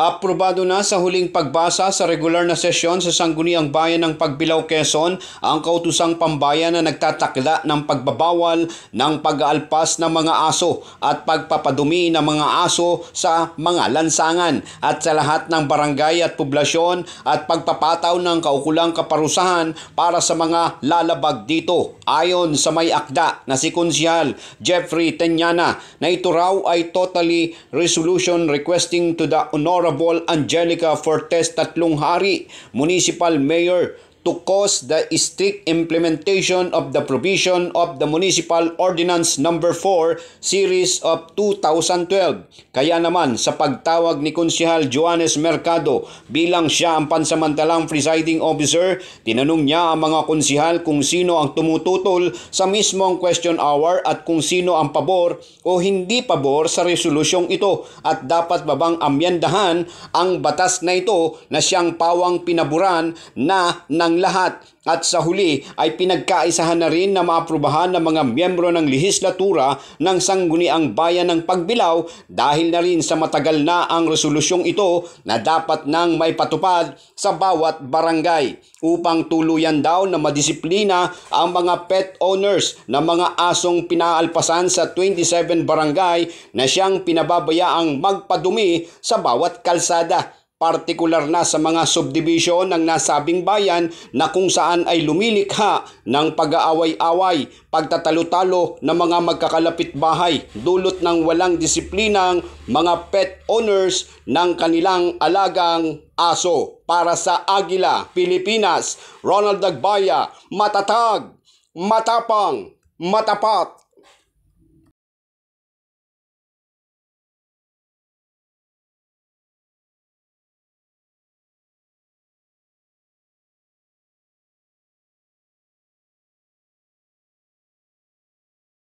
Aprobado na sa huling pagbasa sa regular na sesyon sa Sangguniang Bayan ng Pagbilao, Quezon ang kautusang pambayan na nagtatakda ng pagbabawal ng pag-aalpas ng mga aso at pagpapadumi ng mga aso sa mga lansangan at sa lahat ng barangay at poblasyon at pagpapataw ng kaukulang kaparusahan para sa mga lalabag dito. Ayon sa may akda na si Kunsyal Jeffrey Tenyana na ito raw ay totally resolution requesting to the honorable Honorable Angelica Fortes Tatlong Hari, Municipal Mayor to cause the strict implementation of the provision of the Municipal Ordinance Number no. 4 Series of 2012. Kaya naman sa pagtawag ni Konsehal Joanes Mercado bilang siya ang pansamantalang presiding officer, tinanong niya ang mga konsehal kung sino ang tumututol sa mismong question hour at kung sino ang pabor o hindi pabor sa resolusyong ito at dapat babang amyandahan ang batas na ito na siyang pawang pinaburan na ng ang lahat at sa huli ay pinagkaisahan na rin na maaprubahan ng mga miyembro ng lehislatura ng Sangguniang Bayan ng Pagbilaw dahil na rin sa matagal na ang resolusyong ito na dapat nang may patupad sa bawat barangay upang tuluyan daw na madisiplina ang mga pet owners na mga asong pinaalpasan sa 27 barangay na siyang pinababayaang magpadumi sa bawat kalsada partikular na sa mga subdivision ng nasabing bayan na kung saan ay lumilikha ng pag-aaway-away, pagtatalo-talo ng mga magkakalapit bahay dulot ng walang disiplinang mga pet owners ng kanilang alagang aso. Para sa Agila, Pilipinas, Ronald Dagbaya, matatag, matapang, matapat,